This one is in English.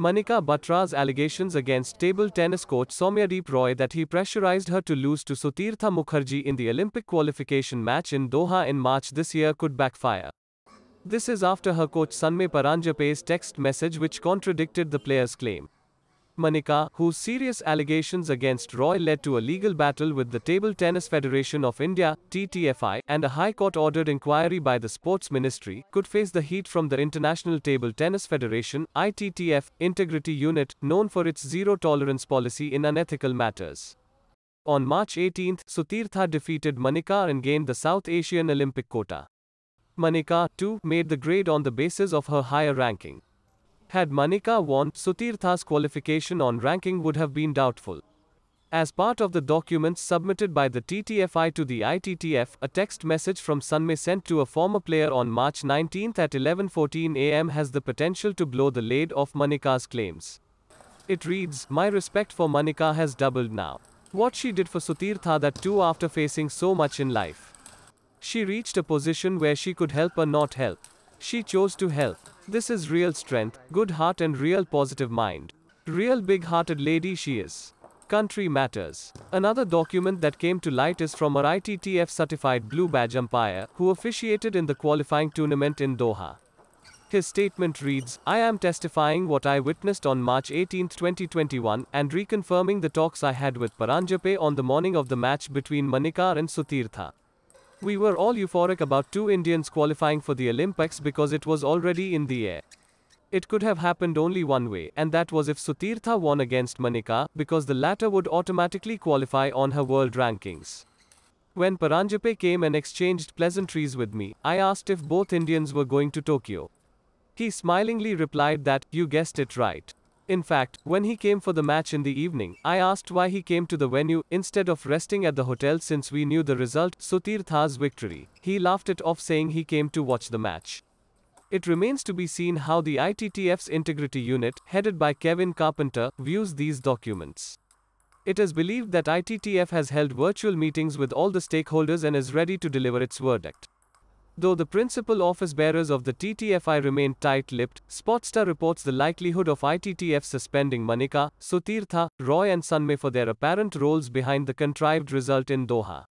Manika Batra's allegations against table tennis coach Somya Deep Roy that he pressurized her to lose to Sutirtha Mukherjee in the Olympic qualification match in Doha in March this year could backfire. This is after her coach Sanmay Paranjape's text message which contradicted the player's claim. Manika, whose serious allegations against Roy led to a legal battle with the Table Tennis Federation of India (TTFI) and a High Court ordered inquiry by the Sports Ministry, could face the heat from the International Table Tennis Federation (ITTF) integrity unit, known for its zero-tolerance policy in unethical matters. On March 18, Sutirtha defeated Manika and gained the South Asian Olympic quota. Manika, too, made the grade on the basis of her higher ranking. Had Manika won, Sutirtha's qualification on ranking would have been doubtful. As part of the documents submitted by the TTFI to the ITTF, a text message from Sunmay sent to a former player on March 19 at 11:14 a.m. has the potential to blow the lid off Manika's claims. It reads, "My respect for Manika has doubled now. What she did for Sutirtha that too after facing so much in life. She reached a position where she could help or not help. She chose to help. This is real strength, good heart, and real positive mind. Real big hearted lady she is. Country matters. Another document that came to light is from our ITTF certified blue badge umpire, who officiated in the qualifying tournament in Doha. His statement reads I am testifying what I witnessed on March 18, 2021, and reconfirming the talks I had with Paranjape on the morning of the match between Manikar and Sutirtha. We were all euphoric about two Indians qualifying for the Olympics because it was already in the air. It could have happened only one way, and that was if Sutirtha won against Manika, because the latter would automatically qualify on her world rankings. When Paranjape came and exchanged pleasantries with me, I asked if both Indians were going to Tokyo. He smilingly replied that, you guessed it right. In fact, when he came for the match in the evening, I asked why he came to the venue instead of resting at the hotel since we knew the result, Sutirtha's victory. He laughed it off saying he came to watch the match. It remains to be seen how the ITTF's integrity unit, headed by Kevin Carpenter, views these documents. It is believed that ITTF has held virtual meetings with all the stakeholders and is ready to deliver its verdict. Though the principal office bearers of the TTFI remain tight lipped, Spotstar reports the likelihood of ITTF suspending Manika, Sutirtha, Roy, and Sanmay for their apparent roles behind the contrived result in Doha.